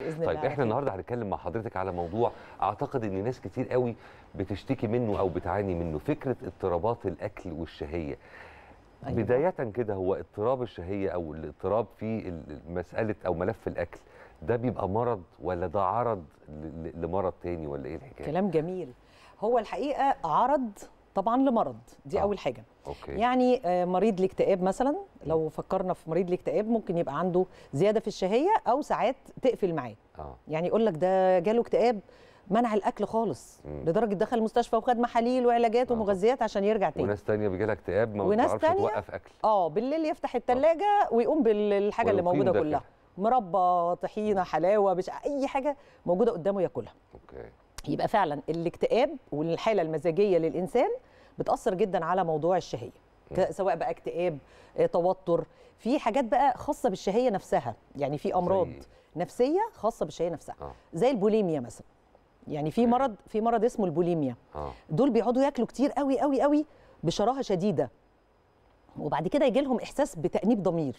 باذن طيب الله احنا النهارده هنتكلم مع حضرتك على موضوع اعتقد ان ناس كتير قوي بتشتكي منه او بتعاني منه فكره اضطرابات الاكل والشهيه أيوة. بدايه كده هو اضطراب الشهيه او الاضطراب في مساله او ملف الاكل ده بيبقى مرض ولا ده عرض لمرض تاني ولا ايه الحكايه كلام جميل هو الحقيقه عرض طبعا لمرض دي آه. اول حاجه أوكي. يعني آه، مريض الاكتئاب مثلا لو فكرنا في مريض الاكتئاب ممكن يبقى عنده زياده في الشهيه او ساعات تقفل معاه آه. يعني يقول لك ده جاله اكتئاب منع الاكل خالص مم. لدرجه دخل المستشفى وخد محاليل وعلاجات آه. ومغذيات عشان يرجع تاني وناس تانية بيجي لها اكتئاب ما بتعرفش توقف اكل اه بالليل يفتح الثلاجه آه. ويقوم بالحاجه اللي موجوده كلها مربى طحينه حلاوه مش اي حاجه موجوده قدامه ياكلها اوكي يبقى فعلا الاكتئاب والحاله المزاجيه للانسان بتاثر جدا على موضوع الشهيه سواء بقى اكتئاب آه، توتر في حاجات بقى خاصه بالشهيه نفسها يعني في امراض نفسيه خاصه بالشهيه نفسها آه. زي البوليميا مثلا يعني في مرض في مرض اسمه البوليميا آه. دول بيقعدوا ياكلوا كتير قوي قوي قوي بشراهه شديده وبعد كده يجي لهم احساس بتانيب ضمير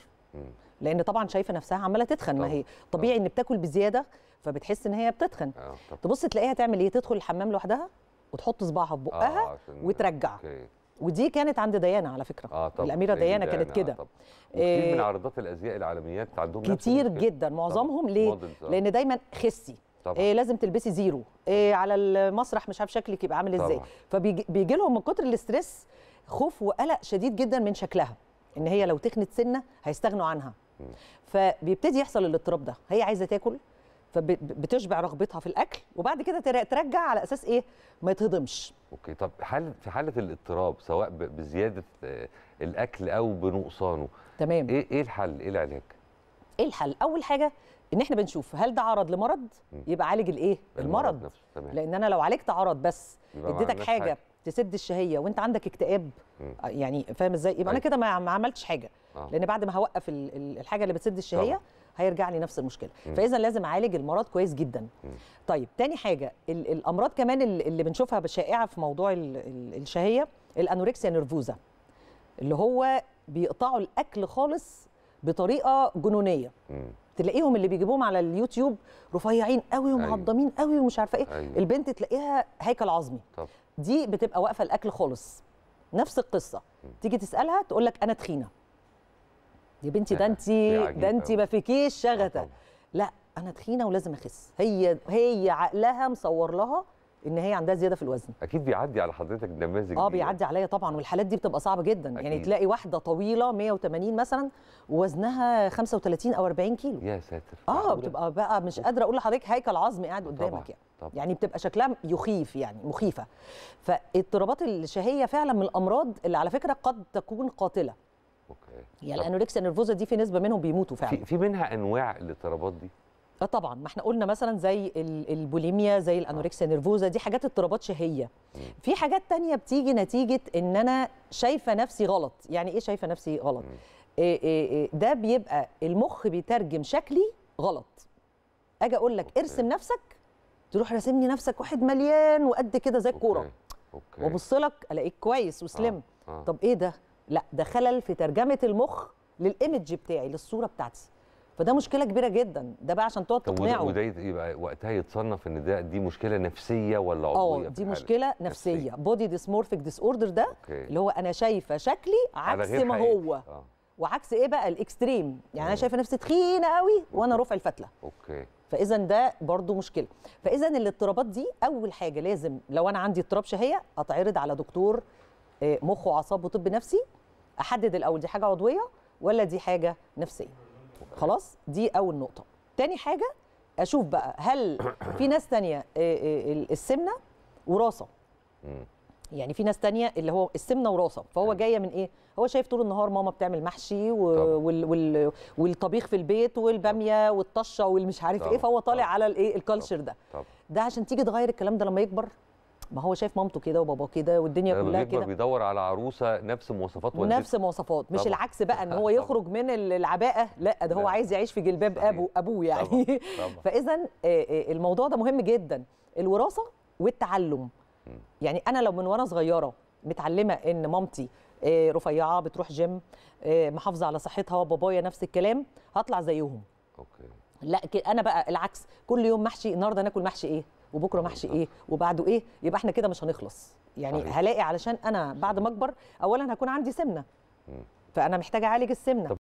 لان طبعا شايفه نفسها عماله تتخن ما هي طبيعي ان بتاكل بزياده فبتحس ان هي بتتخن آه، تبص تلاقيها تعمل ايه تدخل الحمام لوحدها وتحط صباعها في بقها آه، وترجع ودي كانت عند ديانا على فكره آه الاميره ديانا, كانت كده آه كتير آه، من عارضات الازياء العالميات عندهم كتير جدا معظمهم ليه لان دايما خسي إيه لازم تلبسي زيرو إيه على المسرح مش عارف شكلك يبقى عامل ازاي فبيجي لهم من كتر الاسترس خوف وقلق شديد جدا من شكلها ان هي لو تخنت سنه هيستغنوا عنها فبيبتدي يحصل الاضطراب ده هي عايزه تاكل فبتشبع رغبتها في الاكل وبعد كده ترجع على اساس ايه ما يتهضمش اوكي طب حال في حاله الاضطراب سواء بزياده آه، الاكل او بنقصانه تمام ايه ايه الحل ايه العلاج ايه الحل اول حاجه ان احنا بنشوف هل ده عرض لمرض يبقى عالج الايه المرض, المرض نفسه. تمام. لان انا لو عالجت عرض بس اديتك حاجه, حاجة. تسد الشهيه وانت عندك اكتئاب يعني فاهم ازاي يبقى انا أيوة. كده ما عملتش حاجه آه. لان بعد ما هوقف الحاجه اللي بتسد الشهيه هيرجع لي نفس المشكله فاذا لازم اعالج المرض كويس جدا طيب تاني حاجه الامراض كمان اللي بنشوفها شائعه في موضوع الشهيه الانوركسيا نيرفوزا اللي هو بيقطعوا الاكل خالص بطريقه جنونيه تلاقيهم اللي بيجيبوهم على اليوتيوب رفيعين قوي ومعضمين قوي ومش عارفه ايه أيوة. البنت تلاقيها هيكل عظمي طب. دي بتبقى واقفه الاكل خالص نفس القصه تيجي تسالها تقول لك انا تخينه يا بنتي ده انت ده انت ما فيكيش شغته آه لا انا تخينه ولازم اخس هي هي عقلها مصور لها ان هي عندها زياده في الوزن اكيد بيعدي على حضرتك نماذج اه بيعدي عليا طبعا والحالات دي بتبقى صعبه جدا يعني أكيد. يعني تلاقي واحده طويله 180 مثلا ووزنها 35 او 40 كيلو يا ساتر اه بتبقى بقى مش قادره اقول لحضرتك هيكل عظمي قاعد قدامك طبعا. يعني طبعا. يعني بتبقى شكلها يخيف يعني مخيفه فاضطرابات الشهيه فعلا من الامراض اللي على فكره قد تكون قاتله اوكي يعني الانوركسيا نيرفوزا دي في نسبه منهم بيموتوا فعلا في منها انواع الاضطرابات دي آه، طبعا ما احنا قلنا مثلا زي البوليميا زي آه. الانوركسيا نيرفوزا دي حاجات اضطرابات شهيه في حاجات تانية بتيجي نتيجه ان انا شايفه نفسي غلط يعني ايه شايفه نفسي غلط إيه إيه إيه ده بيبقى المخ بيترجم شكلي غلط اجي اقول لك ارسم نفسك تروح راسمني نفسك واحد مليان وقد كده زي الكوره وابص لك الاقيك كويس وسلم آه. آه. طب ايه ده لا ده خلل في ترجمه المخ للايمج بتاعي للصوره بتاعتي فده مشكله كبيره جدا ده بقى عشان تقعد تقنعه وده يبقى وقتها يتصنف ان ده دي مشكله نفسيه ولا آه، عضويه اه دي مشكله نفسيه, نفسية. بودي ديسمورفيك ديس اوردر ده أوكي. اللي هو انا شايفه شكلي عكس ما هو آه. وعكس ايه بقى الاكستريم يعني أوه. انا شايفه نفسي تخينه قوي وانا رفع الفتله اوكي فاذا ده برضو مشكله فاذا الاضطرابات دي اول حاجه لازم لو انا عندي اضطراب شهيه اتعرض على دكتور آه، مخ واعصاب وطب نفسي احدد الاول دي حاجه عضويه ولا دي حاجه نفسيه خلاص دي اول نقطه تاني حاجه اشوف بقى هل في ناس تانية آه، آه، السمنه وراثه يعني في ناس تانية اللي هو السمنه وراثه فهو جايه من ايه هو شايف طول النهار ماما بتعمل محشي و... وال... وال... والطبيخ في البيت والباميه والطشه والمش عارف إيه. طبعا. ايه فهو طالع طبعا. على الايه الكالتشر ده طبعا. ده عشان تيجي تغير الكلام ده لما يكبر ما هو شايف مامته كده وباباه كده والدنيا كلها كده بيدور على عروسه نفس مواصفات والدته نفس مواصفات مش العكس بقى ان هو يخرج من العباءه لا ده هو عايز يعيش في جلباب ابو ابوه يعني فاذا آه، آه، الموضوع ده مهم جدا الوراثه والتعلم يعني انا لو من وانا صغيره متعلمه ان مامتي آه، رفيعه بتروح جيم محافظه على صحتها وبابايا نفس الكلام هطلع زيهم اوكي لا انا بقى العكس كل يوم محشي النهارده ناكل محشي ايه وبكره محشي ايه وبعده ايه يبقى احنا كده مش هنخلص يعني هلاقي علشان انا بعد ما اكبر اولا هكون عندي سمنه فانا محتاجه اعالج السمنه